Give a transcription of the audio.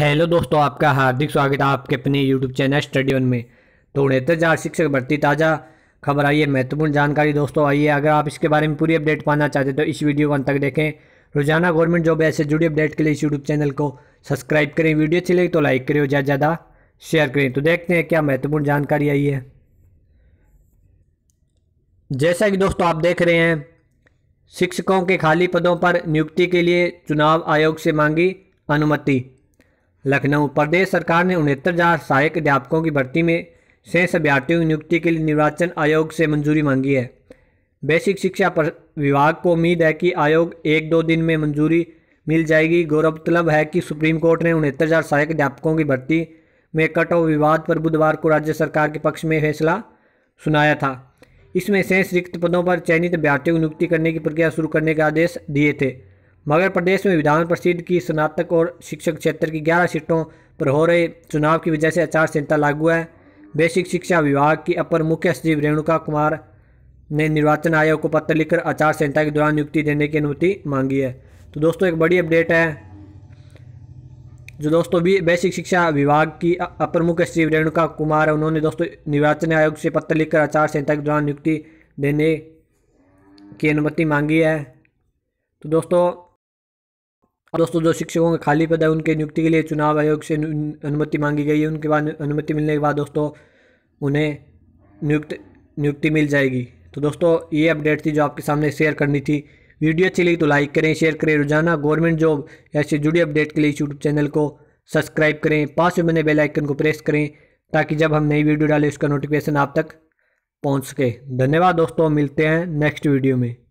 hello दोस्तों आपका हार्दिक स्वागत है आपके अपने यूट्यूब चैनल स्टडी वन में तो उनहत्तर हज़ार शिक्षक भर्ती ताज़ा खबर आई है महत्वपूर्ण जानकारी दोस्तों आई है अगर आप इसके बारे में पूरी अपडेट पाना चाहते हैं तो इस वीडियो को अंत तक देखें रोजाना गवर्नमेंट जॉब ऐसे जुड़ी अपडेट के लिए इस यूट्यूब चैनल को सब्सक्राइब करें वीडियो अच्छी लगी तो लाइक करें और ज़्यादा ज़्यादा शेयर करें तो देखते हैं क्या महत्वपूर्ण जानकारी आई है जैसा कि दोस्तों आप देख रहे हैं शिक्षकों के खाली पदों पर नियुक्ति के लिए चुनाव आयोग से मांगी अनुमति लखनऊ प्रदेश सरकार ने उनहत्तर हजार सहायक अध्यापकों की भर्ती में शेष अभ्यर्थियों की नियुक्ति के लिए निर्वाचन आयोग से मंजूरी मांगी है बेसिक शिक्षा विभाग को उम्मीद है कि आयोग एक दो दिन में मंजूरी मिल जाएगी गौरवतलब है कि सुप्रीम कोर्ट ने उनहत्तर हजार सहायक अध्यापकों की भर्ती में कट ऑफ विवाद पर बुधवार को राज्य सरकार के पक्ष में फैसला सुनाया था इसमें शेष रिक्त पदों पर चयनित अभ्यर्थियों की नियुक्ति करने की प्रक्रिया शुरू करने के आदेश दिए थे मगर प्रदेश में विधान परिषद की स्नातक और शिक्षक क्षेत्र की 11 सीटों पर हो रहे चुनाव की वजह से आचार संहिता लागू है बेसिक शिक्षा विभाग की अपर मुख्य सचिव रेणुका कुमार ने निर्वाचन आयोग को पत्र लिखकर आचार संहिता के दौरान नियुक्ति देने की अनुमति मांगी है तो दोस्तों एक बड़ी अपडेट है जो दोस्तों भी बेसिक शिक्षा विभाग की अपर मुख्य सचिव रेणुका कुमार है उन्होंने दोस्तों निर्वाचन आयोग से पत्र लिखकर आचार संहिता के दौरान नियुक्ति देने की अनुमति मांगी है तो दोस्तों दोस्तों जो शिक्षकों के खाली पद है उनके नियुक्ति के लिए चुनाव आयोग से अनुमति मांगी गई है उनके बाद अनुमति मिलने के बाद दोस्तों उन्हें नियुक्त नियुक्ति मिल जाएगी तो दोस्तों ये अपडेट थी जो आपके सामने शेयर करनी थी वीडियो अच्छी लगी तो लाइक करें शेयर करें रोजाना गवर्नमेंट जॉब ऐसे जुड़ी अपडेट के लिए यूट्यूब चैनल को सब्सक्राइब करें पास में बने बेलाइकन को प्रेस करें ताकि जब हम नई वीडियो डालें उसका नोटिफिकेशन आप तक पहुँच सके धन्यवाद दोस्तों मिलते हैं नेक्स्ट वीडियो में